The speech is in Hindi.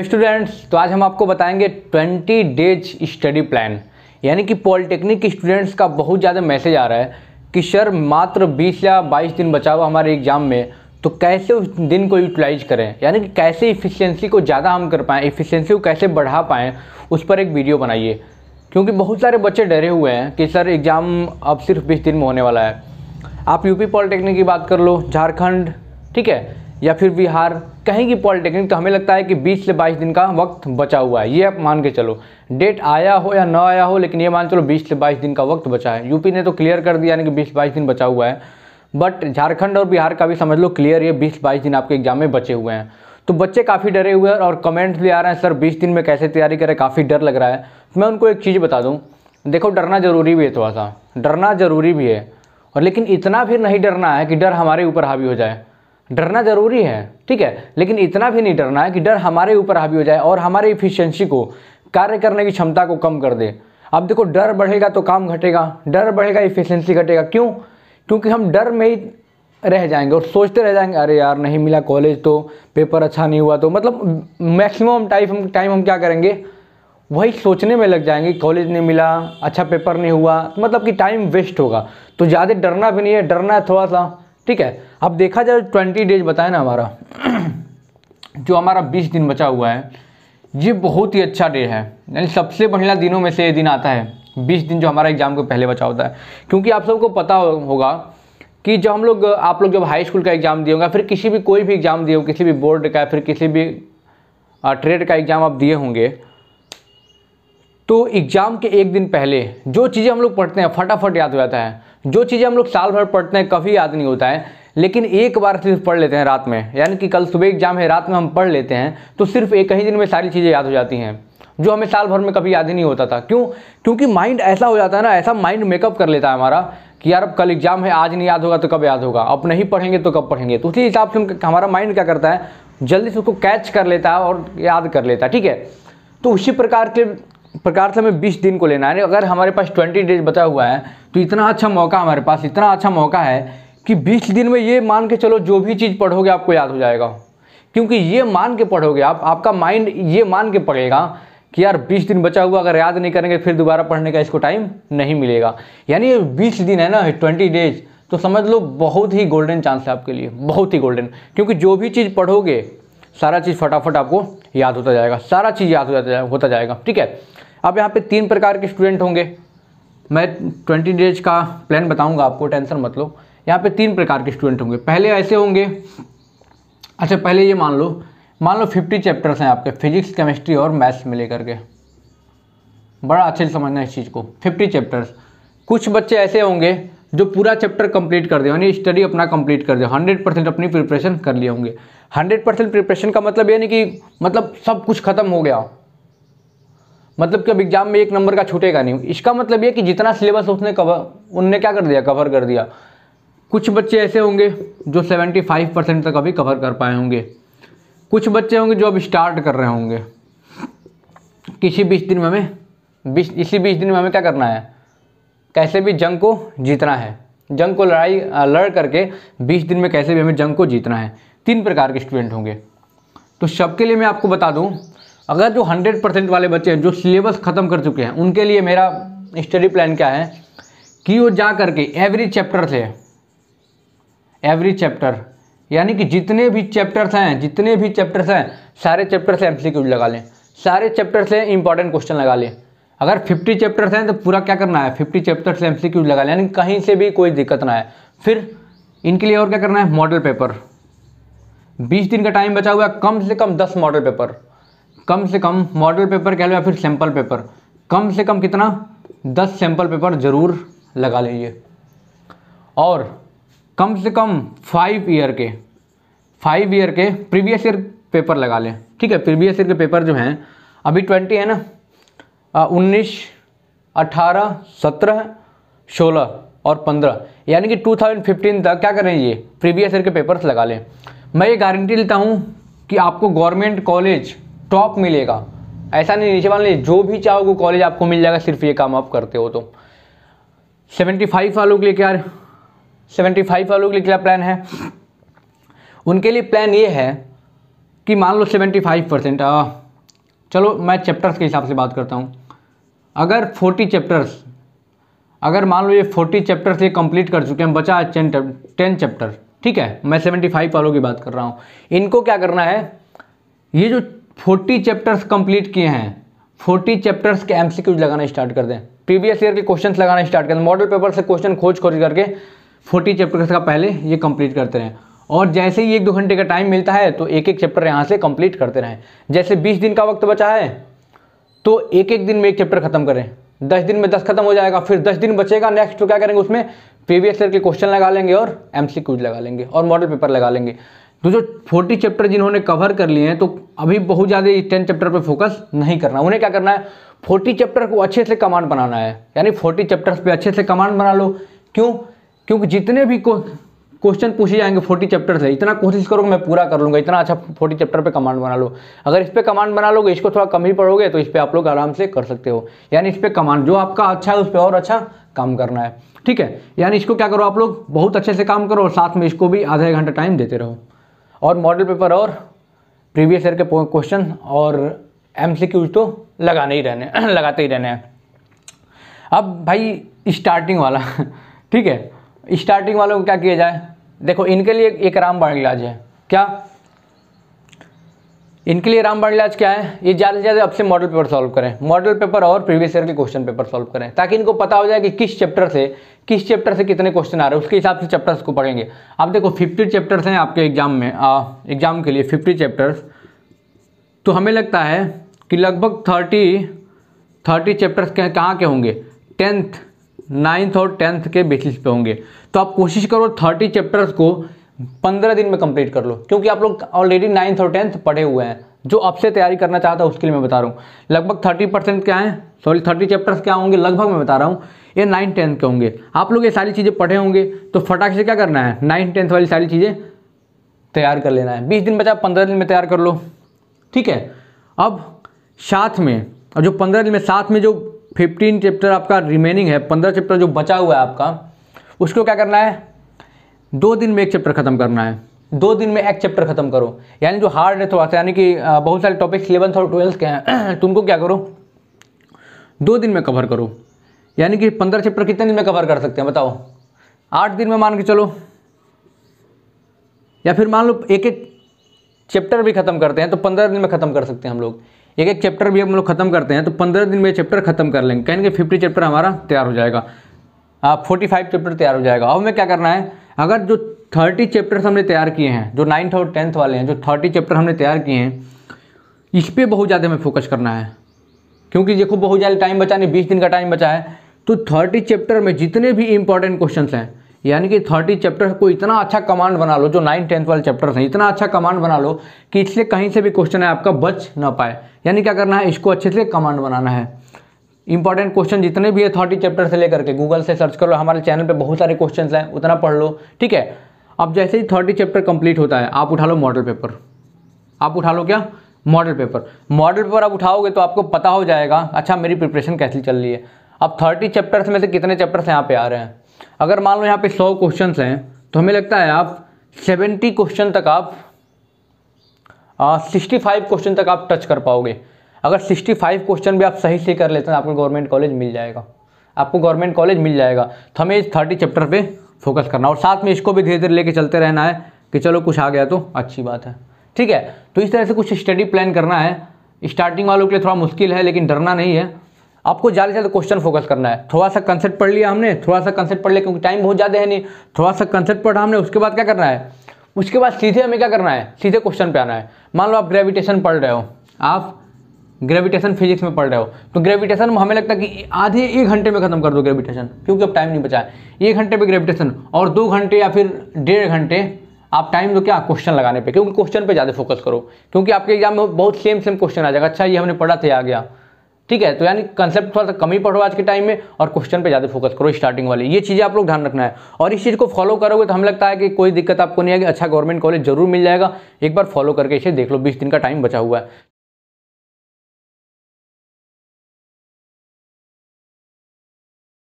स्टूडेंट्स तो आज हम आपको बताएंगे 20 डेज स्टडी प्लान यानी कि पॉलिटेक्निक के स्टूडेंट्स का बहुत ज़्यादा मैसेज आ रहा है कि सर मात्र 20 या 22 दिन बचा हुआ हमारे एग्ज़ाम में तो कैसे उस दिन को यूटिलाइज करें यानी कि कैसे इफ़िशियंसी को ज़्यादा हम कर पाएँ इफ़िशियंसी को कैसे बढ़ा पाएँ उस पर एक वीडियो बनाइए क्योंकि बहुत सारे बच्चे डरे हुए हैं कि सर एग्ज़ाम अब सिर्फ बीस दिन में होने वाला है आप यूपी पॉलिटेक्निक की बात कर लो झारखंड ठीक है या फिर बिहार कहीं की पॉलिटेक्निक तो हमें लगता है कि 20 से 22 दिन का वक्त बचा हुआ है ये आप मान के चलो डेट आया हो या ना आया हो लेकिन ये मान चलो 20 से 22 दिन का वक्त बचा है यूपी ने तो क्लियर कर दिया यानी कि 20 से 22 दिन बचा हुआ है बट झारखंड और बिहार का भी समझ लो क्लियर ये बीस बाईस दिन आपके एग्जाम में बचे हुए हैं तो बच्चे काफ़ी डरे हुए हैं और कमेंट्स भी आ रहे हैं सर बीस दिन में कैसे तैयारी करें काफ़ी डर लग रहा है तो मैं उनको एक चीज़ बता दूँ देखो डरना ज़रूरी भी है थोड़ा सा डरना ज़रूरी भी है और लेकिन इतना भी नहीं डरना है कि डर हमारे ऊपर हावी हो जाए डरना ज़रूरी है ठीक है लेकिन इतना भी नहीं डरना है कि डर हमारे ऊपर हावी हो जाए और हमारे इफिशियंसी को कार्य करने की क्षमता को कम कर दे अब देखो डर बढ़ेगा तो काम घटेगा डर बढ़ेगा इफिशियंसी घटेगा क्यों क्योंकि हम डर में ही रह जाएंगे और सोचते रह जाएंगे अरे यार नहीं मिला कॉलेज तो पेपर अच्छा नहीं हुआ तो मतलब मैक्सिमम टाइम हम टाइम हम क्या करेंगे वही सोचने में लग जाएंगे कॉलेज नहीं मिला अच्छा पेपर नहीं हुआ मतलब कि टाइम वेस्ट होगा तो ज़्यादा डरना भी नहीं है डरना है थोड़ा सा ठीक है अब देखा जाए तो ट्वेंटी डेज बताए ना हमारा जो हमारा बीस दिन बचा हुआ है ये बहुत ही अच्छा डे है यानी सबसे बढ़िया दिनों में से ये दिन आता है बीस दिन जो हमारा एग्ज़ाम को पहले बचा होता है क्योंकि आप सबको पता होगा कि जब हम लोग आप लोग जब हाई स्कूल का एग्ज़ाम दिए होगा फिर किसी भी कोई भी एग्ज़ाम दिए हो किसी भी बोर्ड का फिर किसी भी ट्रेड का एग्ज़ाम आप दिए होंगे तो एग्ज़ाम के एक दिन पहले जो चीज़ें हम लोग पढ़ते हैं फटाफट याद हो जाता है जो चीज़ें हम लोग साल भर पढ़ते हैं कभी याद नहीं होता है लेकिन एक बार सिर्फ पढ़ लेते हैं रात में यानी कि कल सुबह एग्जाम है रात में हम पढ़ लेते हैं तो सिर्फ एक ही दिन में सारी चीज़ें याद हो जाती हैं जो हमें साल भर में कभी याद ही नहीं होता था क्यों क्योंकि माइंड ऐसा हो जाता है ना ऐसा माइंड मेकअप कर लेता है हमारा कि यार अब कल एग्जाम है आज नहीं याद होगा तो कब याद होगा अब नहीं पढ़ेंगे तो कब पढ़ेंगे तो उसी हिसाब से हमारा माइंड क्या करता है जल्दी से उसको कैच कर लेता है और याद कर लेता है ठीक है तो उसी प्रकार के प्रकार से हमें बीस दिन को लेना है अगर हमारे पास ट्वेंटी डेज बचा हुआ है तो इतना अच्छा मौका हमारे पास इतना अच्छा मौका है कि 20 दिन में ये मान के चलो जो भी चीज़ पढ़ोगे आपको याद हो जाएगा क्योंकि ये मान के पढ़ोगे आप आपका माइंड ये मान के पढ़ेगा कि यार 20 दिन बचा हुआ अगर याद नहीं करेंगे फिर दोबारा पढ़ने का इसको टाइम नहीं मिलेगा यानी ये 20 दिन है ना ट्वेंटी डेज तो समझ लो बहुत ही गोल्डन चांस है आपके लिए बहुत ही गोल्डन क्योंकि जो भी चीज़ पढ़ोगे सारा चीज़ फटाफट आपको याद होता जाएगा सारा चीज़ याद हो जाता होता जाएगा ठीक है अब यहाँ पर तीन प्रकार के स्टूडेंट होंगे मैं ट्वेंटी डेज का प्लान बताऊँगा आपको टेंशन मतलब यहाँ पे तीन प्रकार के स्टूडेंट होंगे पहले ऐसे होंगे अच्छा पहले ये मान लो मान लो फिफ्टी चैप्टर्स हैं आपके फिजिक्स केमिस्ट्री और मैथ्स में लेकर के बड़ा अच्छे से समझना इस चीज़ को फिफ्टी चैप्टर्स कुछ बच्चे ऐसे होंगे जो पूरा चैप्टर कंप्लीट कर दे यानी स्टडी अपना कंप्लीट कर दे हंड्रेड परसेंट अपनी प्रिपरेशन कर लिए होंगे हंड्रेड परसेंट प्रिपरेशन का मतलब ये नहीं कि मतलब सब कुछ खत्म हो गया मतलब कि अब एग्जाम में एक नंबर का छूटेगा नहीं इसका मतलब ये कि जितना सिलेबस उसने कवर उनने क्या कर दिया कवर कर दिया कुछ बच्चे ऐसे होंगे जो 75 परसेंट तक अभी कवर कर पाए होंगे कुछ बच्चे होंगे जो अब स्टार्ट कर रहे होंगे किसी बीस दिन में हमें बीस इसी बीस दिन में हमें क्या करना है कैसे भी जंग को जीतना है जंग को लड़ाई लड़ करके बीस दिन में कैसे भी हमें जंग को जीतना है तीन प्रकार के स्टूडेंट होंगे तो सबके लिए मैं आपको बता दूँ अगर जो हंड्रेड परसेंट वाले बच्चे हैं जो सिलेबस ख़त्म कर चुके हैं उनके लिए मेरा स्टडी प्लान क्या है कि वो जा करके एवरी चैप्टर से एवरी चैप्टर यानी कि जितने भी चैप्टर्स हैं जितने भी चैप्टर्स हैं सारे चैप्टर से एमसीक्यू लगा लें सारे चैप्टर से इंपॉर्टेंट क्वेश्चन लगा लें अगर 50 चैप्टर्स हैं तो पूरा क्या करना है 50 चैप्टर से एमसीक्यू लगा लें यानी कहीं से भी कोई दिक्कत ना है फिर इनके लिए और क्या करना है मॉडल पेपर 20 दिन का टाइम बचा हुआ है कम से कम 10 मॉडल पेपर कम से कम मॉडल पेपर कह लो या फिर सैम्पल पेपर कम से कम कितना 10 सैंपल पेपर ज़रूर लगा लीजिए और कम से कम फाइव ईयर के फाइव ईयर के प्रीवियस ईयर पेपर लगा लें ठीक है प्रीवियस ईयर के पेपर जो हैं अभी ट्वेंटी है ना उन्नीस अट्ठारह सत्रह सोलह और पंद्रह यानी कि टू थाउजेंड फिफ्टीन तक क्या करें ये प्रीवियस ईयर के पेपर्स लगा लें मैं ये गारंटी लेता हूँ कि आपको गवर्नमेंट कॉलेज टॉप मिलेगा ऐसा नहीं नीचे मान लीजिए जो भी चाहोगे कॉलेज आपको मिल जाएगा सिर्फ ये काम आप करते हो तो सेवेंटी फाइव वालों के लिए क्या सेवेंटी फाइव वालों के लिए क्या प्लान है उनके लिए प्लान ये है कि मान लो सेवेंटी फाइव परसेंट चलो मैं चैप्टर्स के हिसाब से बात करता हूँ अगर फोर्टी चैप्टर्स अगर मान लो ये फोर्टी चैप्टर्स ये कंप्लीट कर चुके हैं बचा है टेन चैप्टर ठीक है मैं सेवेंटी फाइव वालों की बात कर रहा हूँ इनको क्या करना है ये जो फोर्टी चैप्टर्स कंप्लीट किए हैं फोर्टी चैप्टर्स के एम लगाना स्टार्ट कर दें प्रीवियस ईयर के क्वेश्चन लगाना स्टार्ट कर दें मॉडल पेपर से क्वेश्चन खोज खोज करके फोर्टी चैप्टर्स का पहले ये कंप्लीट करते रहें और जैसे ही एक दो घंटे का टाइम मिलता है तो एक एक चैप्टर यहाँ से कंप्लीट करते रहें जैसे बीस दिन का वक्त बचा है तो एक एक दिन में एक चैप्टर खत्म करें दस दिन में दस खत्म हो जाएगा फिर दस दिन बचेगा नेक्स्ट तो क्या करेंगे उसमें प्रीवियस ईयर के क्वेश्चन लगा लेंगे और एम लगा लेंगे और मॉडल पेपर लगा लेंगे तो जो फोर्टी चैप्टर जिन्होंने कवर कर लिए हैं तो अभी बहुत ज़्यादा टेन चैप्टर पर फोकस नहीं करना उन्हें क्या करना है फोर्टी चैप्टर को अच्छे से कमांड बनाना है यानी फोर्टी चैप्टर्स पे अच्छे से कमांड बना लो क्यों क्योंकि जितने भी क्वेश्चन पूछे जाएंगे फोर्टी चैप्टर से इतना कोशिश करो मैं पूरा कर लूँगा इतना अच्छा फोर्टी चैप्टर पे कमांड बना लो अगर इस पर कमांड बना लोगे इसको थोड़ा कम ही पढ़ोगे तो इस पर आप लोग आराम से कर सकते हो यानी इस पर कमांड जो आपका अच्छा है उस पर और अच्छा काम करना है ठीक है यानी इसको क्या करो आप लोग बहुत अच्छे से काम करो और साथ में इसको भी आधा एक घंटा टाइम देते रहो और मॉडल पेपर और प्रीवियस ईयर के क्वेश्चन और एम तो लगाने ही रहने लगाते ही रहने हैं अब भाई स्टार्टिंग वाला ठीक है स्टार्टिंग वालों को क्या किया जाए देखो इनके लिए एक रामबाण इलाज है क्या इनके लिए रामबाण इलाज क्या है ये ज़्यादा से ज़्यादा आपसे मॉडल पेपर सॉल्व करें मॉडल पेपर और प्रीवियस ईयर के क्वेश्चन पेपर सॉल्व करें ताकि इनको पता हो जाए कि किस चैप्टर से किस चैप्टर से कितने क्वेश्चन आ रहे हैं उसके हिसाब से चैप्टर्स को पढ़ेंगे आप देखो फिफ्टी चैप्टर्स हैं आपके एग्जाम में एग्जाम के लिए फिफ्टी चैप्टर्स तो हमें लगता है कि लगभग थर्टी थर्टी चैप्टर्स कहाँ के होंगे टेंथ नाइन्थ और टेंथ के बेसिस पे होंगे तो आप कोशिश करो थर्टी चैप्टर्स को पंद्रह दिन में कंप्लीट कर लो क्योंकि आप लोग ऑलरेडी नाइन्थ और टेंथ पढ़े हुए हैं जो आपसे तैयारी करना चाहता है उसके लिए मैं बता रहा हूँ लगभग थर्टी परसेंट क्या है सॉरी थर्टी चैप्टर्स क्या होंगे लगभग मैं बता रहा हूँ ये नाइन्थ टेंथ के होंगे आप लोग ये सारी चीज़ें पढ़े होंगे तो फटाक से क्या करना है नाइन्थ टेंथ वाली सारी चीज़ें तैयार कर लेना है बीस दिन बचा पंद्रह दिन में तैयार कर लो ठीक है अब साथ में और जो पंद्रह दिन में साथ में जो फिफ्टीन चैप्टर आपका रिमेनिंग है पंद्रह चैप्टर जो बचा हुआ है आपका उसको क्या करना है दो दिन में एक चैप्टर ख़त्म करना है दो दिन में एक चैप्टर ख़त्म करो यानी जो हार्ड है थोड़ा सा यानी कि बहुत सारे टॉपिक्स इलेवंथ और ट्वेल्थ के हैं तुमको क्या करो दो दिन में कवर करो यानी कि पंद्रह चैप्टर कितने दिन में कवर कर सकते हैं बताओ आठ दिन में मान के चलो या फिर मान लो एक एक चैप्टर भी ख़त्म करते हैं तो पंद्रह दिन में ख़त्म कर सकते हैं हम लोग एक एक चैप्टर भी हम लोग ख़त्म करते हैं तो पंद्रह दिन में चैप्टर ख़त्म कर लेंगे कहेंगे फिफ्टी चैप्टर हमारा तैयार हो जाएगा फोर्टी फाइव चैप्टर तैयार हो जाएगा अब हमें क्या करना है अगर जो थर्टी चैप्टर्स हमने तैयार किए हैं जो नाइन्थ और टेंथ वाले हैं जो थर्टी चैप्टर हमने तैयार किए हैं इस पर बहुत ज़्यादा हमें फोकस करना है क्योंकि देखो बहुत ज़्यादा टाइम बचा नहीं बीस दिन का टाइम बचा है तो थर्टी चैप्टर में जितने भी इंपॉर्टेंट क्वेश्चन हैं यानी कि थर्टी चैप्टर को इतना अच्छा कमांड बना लो जो नाइन टेंथ वाले चैप्टर हैं इतना अच्छा कमांड बना लो कि इससे कहीं से भी क्वेश्चन है आपका बच ना पाए यानी क्या करना है इसको अच्छे से कमांड बनाना है इंपॉर्टेंट क्वेश्चन जितने भी है थर्टी चैप्टर से लेकर के गूगल से सर्च कर लो हमारे चैनल पर बहुत सारे क्वेश्चन हैं उतना पढ़ लो ठीक है अब जैसे ही थर्टी चैप्टर कंप्लीट होता है आप उठा लो मॉडल पेपर आप उठा लो क्या मॉडल पेपर मॉडल पेपर आप उठाओगे तो आपको पता हो जाएगा अच्छा मेरी प्रिपरेशन कैसी चल रही है अब थर्टी चैप्टर्स में से कितने चैप्टर्स यहाँ पे आ रहे हैं अगर मान लो यहाँ पे सौ क्वेश्चन हैं तो हमें लगता है आप सेवेंटी क्वेश्चन तक आप सिक्सटी फाइव क्वेश्चन तक आप टच कर पाओगे अगर सिक्सटी फाइव क्वेश्चन भी आप सही से कर लेते हैं आपको गवर्नमेंट कॉलेज मिल जाएगा आपको गवर्नमेंट कॉलेज मिल जाएगा तो हमें इस थर्टी चैप्टर पर फोकस करना और साथ में इसको भी धीरे धीरे लेके चलते रहना है कि चलो कुछ आ गया तो अच्छी बात है ठीक है तो इस तरह से कुछ स्टडी प्लान करना है स्टार्टिंग वालों के लिए थोड़ा मुश्किल है लेकिन डरना नहीं है आपको ज़्यादा से ज़्यादा क्वेश्चन फोकस करना है थोड़ा सा कंसेप्ट पढ़ लिया हमने थोड़ा सा कंसेप्ट पढ़ लिया क्योंकि टाइम बहुत ज़्यादा है नहीं थोड़ा सा कंसेप्ट पढ़ा हमने उसके बाद क्या करना है उसके बाद सीधे हमें क्या करना है सीधे क्वेश्चन पे आना है मान लो आप ग्रेविटेशन पढ़ रहे हो आप ग्रेविटेशन फिजिक्स में पढ़ रहे हो तो ग्रेविटेशन हमें लगता है कि आधे एक घंटे में खत्म कर दो ग्रेविटेशन क्योंकि अब टाइम नहीं बचा है एक घंटे पे ग्रेविटेशन और दो घंटे या फिर डेढ़ घंटे आप टाइम दो क्या क्वेश्चन लगाने पे क्योंकि क्वेश्चन पे ज़्यादा फोकस करो क्योंकि आपके एग्जाम में बहुत सेम सेम क्वेश्चन आ जाएगा अच्छा ये हमने पढ़ा था आ गया ठीक है तो यानी कंसेप्ट थोड़ा सा कम ही पढ़ो आज के टाइम में और क्वेश्चन पे ज़्यादा फोकस करो स्टार्टिंग वाले ये चीज़ें आप लोग ध्यान रखना है और इस चीज़ को फॉलो करोगे तो हम लगता है कि कोई दिक्कत आपको नहीं आएगी अच्छा गवर्नमेंट कॉलेज जरूर मिल जाएगा एक बार फॉलो करके इसे देख लो बीस दिन का टाइम बचा हुआ है